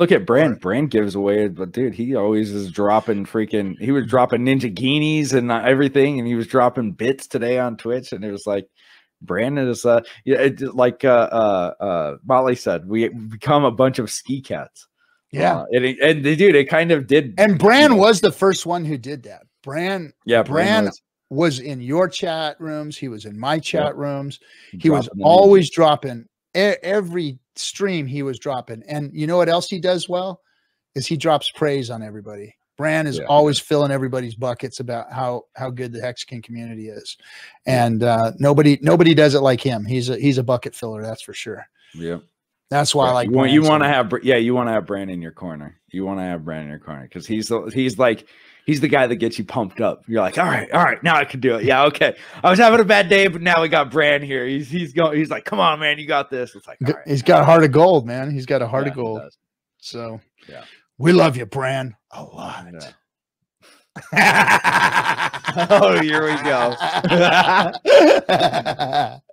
Look at Brand. Brand gives away, but dude, he always is dropping freaking. He was dropping ninja guineas and uh, everything, and he was dropping bits today on Twitch, and it was like, Brandon is uh, yeah, it, like uh, uh, uh, said, we become a bunch of ski cats. Yeah, uh, and, it, and they, dude, it kind of did. And Brand was the first one who did that. Brand, yeah, Brand, was. was. in your chat rooms. He was in my chat yeah. rooms. He dropping was always dropping every stream he was dropping. And you know what else he does well is he drops praise on everybody. Brand is yeah. always filling everybody's buckets about how how good the Hexagon community is, and uh, nobody nobody does it like him. He's a he's a bucket filler, that's for sure. Yeah, that's why I like you want, you want to have yeah you want to have Brand in your corner. You want to have Brand in your corner because he's the, he's like he's the guy that gets you pumped up. You're like all right all right now I can do it. Yeah okay I was having a bad day but now we got Brand here. He's he's going he's like come on man you got this. It's like right, he's got a heart of gold man. He's got a heart yeah, of gold. So yeah we love you Brand a lot. Yeah. oh, here we go.